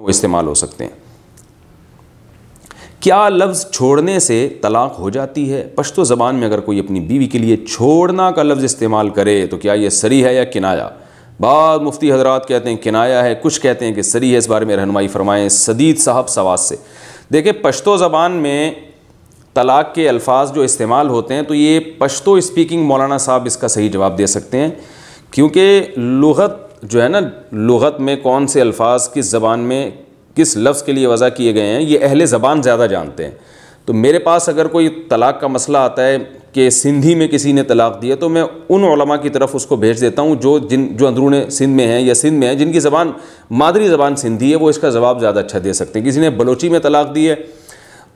वो इस्तेमाल हो सकते हैं क्या लफ्ज़ छोड़ने से तलाक हो जाती है पश्तो ज़बान में अगर कोई अपनी बीवी के लिए छोड़ना का लफ्ज़ इस्तेमाल करे तो क्या ये सरी है या किनाया बाद मुफ्ती हजरात कहते हैं किनाया है कुछ कहते हैं कि सरी है इस बारे में रहनमाई फरमाएँ सदीद साहब सवाद से देखिए पश्तो ज़बान में तलाक़ के अल्फाज जो इस्तेमाल होते हैं तो ये पश्तो स्पीकिंग मौलाना साहब इसका सही जवाब दे सकते हैं क्योंकि लगत जो है ना लगत में कौन से अल्फाज किस ज़बान में किस लफ्ज़ के लिए वज़ा किए गए हैं ये अहले ज़बान ज़्यादा जानते हैं तो मेरे पास अगर कोई तलाक़ का मसला आता है कि सिंधी में किसी ने तलाक़ दिया तो मैं उन की तरफ उसको भेज देता हूँ जो जिन जो अंदरून सिंध में हैं या सिंध में हैं जिनकी ज़बान मादरी ज़बान सिंधी है वो इसका जवाब ज़्यादा अच्छा दे सकते हैं किसी ने बलोची में तलाक़ दी है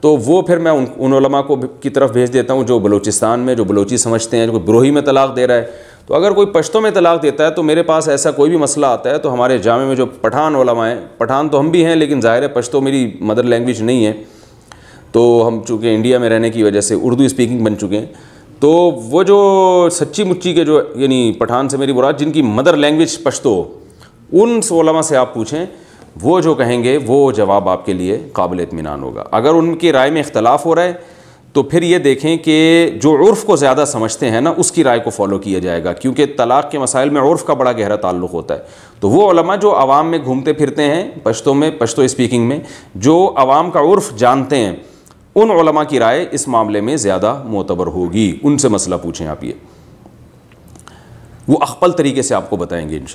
तो वो फिर मैं उन उनमा को की तरफ भेज देता हूँ जो बलोचिस्तान में जो बलोची समझते हैं जो ब्रोही में तलाक़ दे रहा है तो अगर कोई पश्तों में तलाक देता है तो मेरे पास ऐसा कोई भी मसला आता है तो हमारे जामे में जो पठान वाला हैं पठान तो हम भी हैं लेकिन ज़ाहिर है पश्तो मेरी मदर लैंग्वेज नहीं है तो हम चूँकि इंडिया में रहने की वजह से उर्दू स्पीकिंग बन चुके हैं तो वो जो सच्ची मुच्ची के जो यानी पठान से मेरी बुरा जिनकी मदर लैंग्वेज पश्तो उन सोलमा से आप पूछें वो जो कहेंगे वो जवाब आपके लिए काबिल इतमान होगा अगर उनकी राय में इख्तलाफ हो रहा है तो फिर ये देखें कि जो उर्फ़ को ज़्यादा समझते हैं ना उसकी राय को फॉलो किया जाएगा क्योंकि तलाक़ के मसाइल में उर्फ़ का बड़ा गहरा ताल्लुक होता है तो वो ओलमा जो आवाम में घूमते फिरते हैं पश्तों में पश्तो स्पीकिंग में जो आवाम का उर्फ़ जानते हैं उन ओलमा की राय इस मामले में ज़्यादा मोतबर होगी उनसे मसला पूछें आप ये वो अकबल तरीके से आपको बताएंगे इन